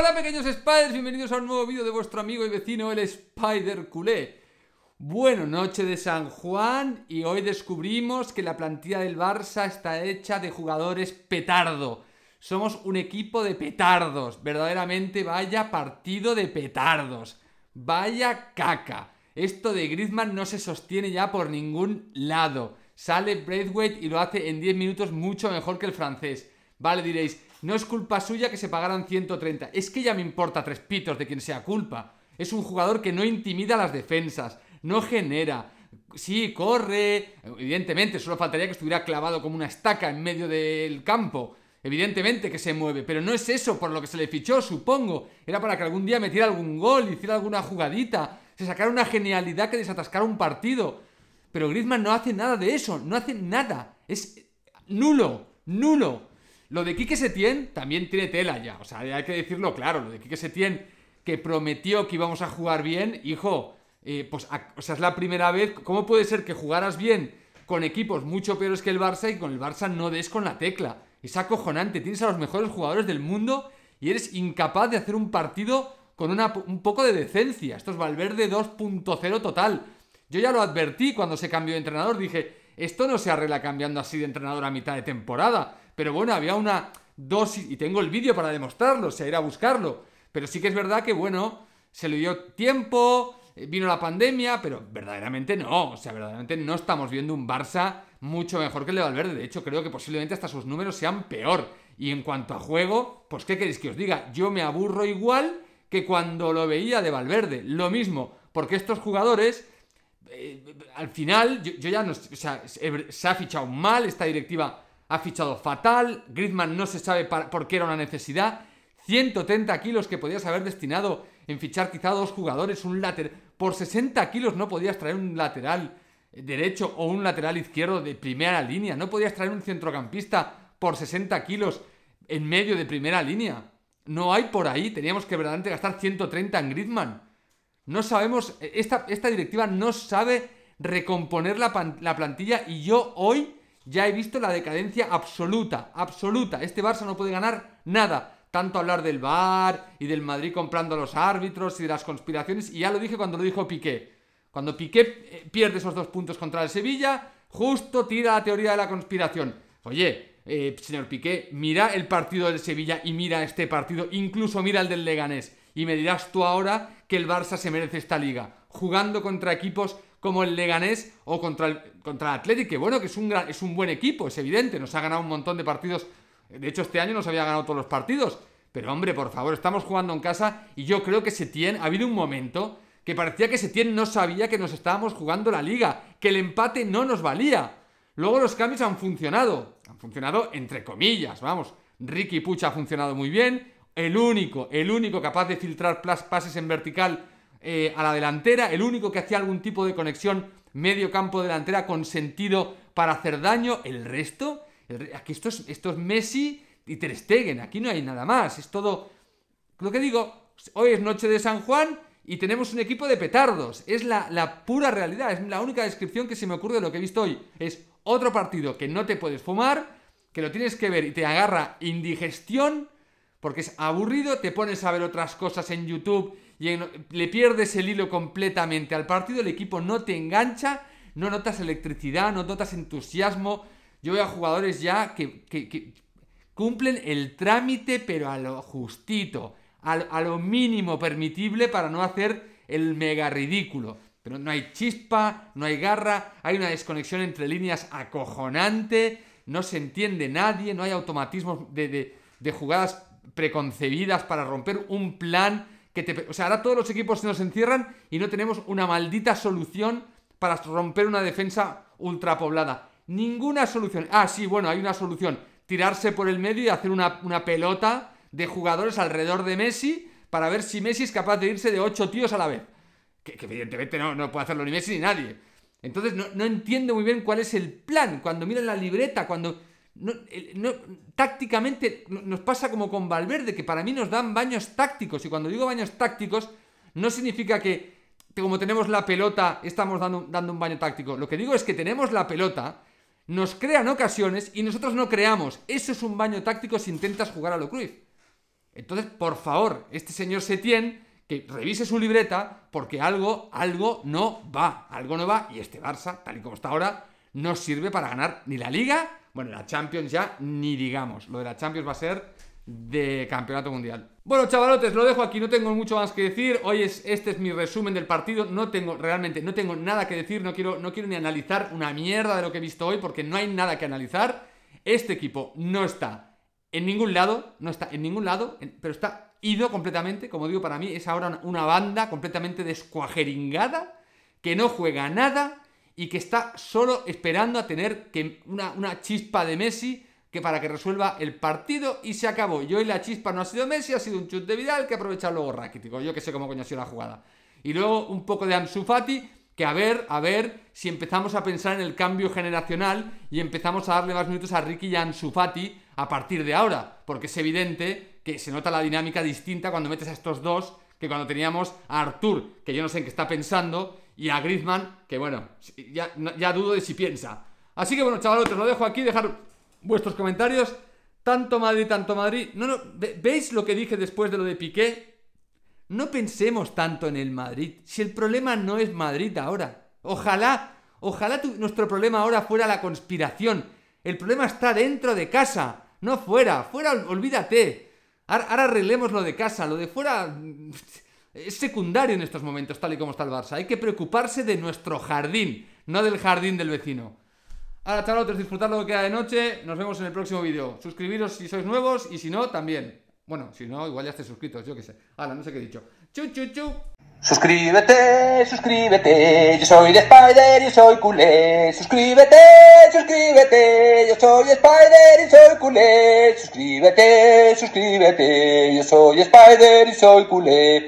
Hola pequeños spiders, bienvenidos a un nuevo vídeo de vuestro amigo y vecino el Spider Culé. Bueno, noche de San Juan y hoy descubrimos que la plantilla del Barça está hecha de jugadores petardo. Somos un equipo de petardos, verdaderamente vaya partido de petardos. Vaya caca. Esto de Griezmann no se sostiene ya por ningún lado. Sale Braithwaite y lo hace en 10 minutos mucho mejor que el francés. Vale, diréis, no es culpa suya que se pagaran 130. Es que ya me importa tres pitos de quien sea culpa. Es un jugador que no intimida las defensas, no genera. Sí, corre. Evidentemente, solo faltaría que estuviera clavado como una estaca en medio del campo. Evidentemente que se mueve, pero no es eso por lo que se le fichó, supongo. Era para que algún día metiera algún gol, hiciera alguna jugadita, se sacara una genialidad que desatascara un partido. Pero Griezmann no hace nada de eso, no hace nada. Es nulo, nulo. Lo de Quique Setién también tiene tela ya, o sea, hay que decirlo claro, lo de Quique Setién que prometió que íbamos a jugar bien, hijo, eh, pues o sea, es la primera vez, ¿cómo puede ser que jugaras bien con equipos mucho peores que el Barça y con el Barça no des con la tecla? Es acojonante, tienes a los mejores jugadores del mundo y eres incapaz de hacer un partido con una, un poco de decencia. Esto es Valverde 2.0 total. Yo ya lo advertí cuando se cambió de entrenador, dije, esto no se arregla cambiando así de entrenador a mitad de temporada. Pero bueno, había una dosis, y tengo el vídeo para demostrarlo, o sea, ir a buscarlo. Pero sí que es verdad que, bueno, se le dio tiempo, eh, vino la pandemia, pero verdaderamente no. O sea, verdaderamente no estamos viendo un Barça mucho mejor que el de Valverde. De hecho, creo que posiblemente hasta sus números sean peor. Y en cuanto a juego, pues ¿qué queréis que os diga? Yo me aburro igual que cuando lo veía de Valverde. Lo mismo, porque estos jugadores, eh, al final, yo, yo ya no... O sea, se ha fichado mal, esta directiva ha fichado fatal, Griezmann no se sabe por qué era una necesidad, 130 kilos que podías haber destinado en fichar quizá dos jugadores, un lateral, por 60 kilos no podías traer un lateral derecho o un lateral izquierdo de primera línea, no podías traer un centrocampista por 60 kilos en medio de primera línea. No hay por ahí, teníamos que verdaderamente gastar 130 en Griezmann. No sabemos, e, esta, esta directiva no sabe recomponer la plantilla y yo hoy ya he visto la decadencia absoluta, absoluta. Este Barça no puede ganar nada. Tanto hablar del Bar y del Madrid comprando a los árbitros y de las conspiraciones. Y ya lo dije cuando lo dijo Piqué. Cuando Piqué eh, pierde esos dos puntos contra el Sevilla, justo tira la teoría de la conspiración. Oye, eh, señor Piqué, mira el partido del Sevilla y mira este partido, incluso mira el del Leganés. Y me dirás tú ahora que el Barça se merece esta liga, jugando contra equipos como el Leganés o contra el, contra el Athletic, que bueno, que es un, gran, es un buen equipo, es evidente, nos ha ganado un montón de partidos. De hecho, este año nos había ganado todos los partidos. Pero hombre, por favor, estamos jugando en casa y yo creo que Setién, ha habido un momento que parecía que Setién no sabía que nos estábamos jugando la liga, que el empate no nos valía. Luego los cambios han funcionado, han funcionado entre comillas, vamos. Ricky Pucha ha funcionado muy bien, el único, el único capaz de filtrar pases en vertical eh, a la delantera, el único que hacía algún tipo de conexión medio campo delantera con sentido para hacer daño, el resto, aquí esto es, Messi y Ter Stegen, aquí no hay nada más, es todo, lo que digo, hoy es noche de San Juan y tenemos un equipo de petardos, es la, la pura realidad, es la única descripción que se me ocurre de lo que he visto hoy, es otro partido que no te puedes fumar, que lo tienes que ver y te agarra indigestión, porque es aburrido, te pones a ver otras cosas en YouTube y le pierdes el hilo completamente al partido, el equipo no te engancha, no notas electricidad, no notas entusiasmo. Yo veo a jugadores ya que, cumplen el trámite, pero a lo justito, a, lo mínimo permitible para no hacer el mega ridículo. Pero no hay chispa, no hay garra, hay una desconexión entre líneas acojonante, no se entiende nadie, no hay automatismos de, de jugadas preconcebidas para romper un plan o sea, ahora todos los equipos se nos encierran y no tenemos una maldita solución para romper una defensa ultrapoblada. Ninguna solución. Ah, sí, bueno, hay una solución. Tirarse por el medio y hacer una, pelota de jugadores alrededor de Messi para ver si Messi es capaz de irse de ocho tíos a la vez. Que, evidentemente no, puede hacerlo ni Messi ni nadie. Entonces no, no entiendo muy bien cuál es el plan. Cuando miran la libreta, cuando no, tácticamente nos pasa como con Valverde, que para mí nos dan baños tácticos. Y cuando digo baños tácticos, no significa que como tenemos la pelota estamos dando, dando un baño táctico. Lo que digo es que tenemos la pelota, nos crean ocasiones y nosotros no creamos. Eso es un baño táctico si intentas jugar a lo Cruyff. Entonces, por favor, este señor Setién, que revise su libreta, porque algo, algo no va. Algo no va y este Barça, tal y como está ahora, no sirve para ganar ni la Liga bueno, la Champions ya ni digamos. Lo de la Champions va a ser de campeonato mundial. Bueno, chavalotes, lo dejo aquí, no tengo mucho más que decir. Hoy es este es mi resumen del partido, no tengo realmente no tengo nada que decir, no quiero no quiero ni analizar una mierda de lo que he visto hoy porque no hay nada que analizar. Este equipo no está en ningún lado, no está en ningún lado, pero está ido completamente, como digo, para mí es ahora una banda completamente descuajeringada que no juega nada y que está solo esperando a tener que una, chispa de Messi que para que resuelva el partido y se acabó. Y hoy la chispa no ha sido Messi, ha sido un chut de Vidal que aprovecha luego Rakitic, yo que sé cómo coño ha sido la jugada. Y luego un poco de Ansu Fati, que a ver, a ver si empezamos a pensar en el cambio generacional y empezamos a darle más minutos a Ricky y a Ansu Fati a partir de ahora, porque es evidente que se nota la dinámica distinta cuando metes a estos dos que cuando teníamos a Artur, que yo no sé en qué está pensando, y a Griezmann, que bueno, ya, ya dudo de si piensa. Así que bueno, os lo dejo aquí, dejar vuestros comentarios. Tanto Madrid, tanto Madrid. No, no, ¿veis lo que dije después de lo de Piqué? No pensemos tanto en el Madrid, si el problema no es Madrid ahora. Ojalá, ojalá nuestro problema ahora fuera la conspiración. El problema está dentro de casa, no fuera. Fuera, olvídate. ahora arreglemos lo de casa, lo de fuera es secundario en estos momentos, tal y como está el Barça. Hay que preocuparse de nuestro jardín, no del jardín del vecino. Ahora, otros disfrutad lo que queda de noche. Nos vemos en el próximo vídeo. Suscribiros si sois nuevos y si no, también. Bueno, si no, igual ya esté suscritos, yo qué sé. Ahora, no sé qué he dicho. Chu, chu, chu. Suscríbete, suscríbete, yo soy Spider y soy culé. Suscríbete, suscríbete, yo soy Spider y soy culé. Suscríbete, suscríbete, yo soy Spider y soy culé.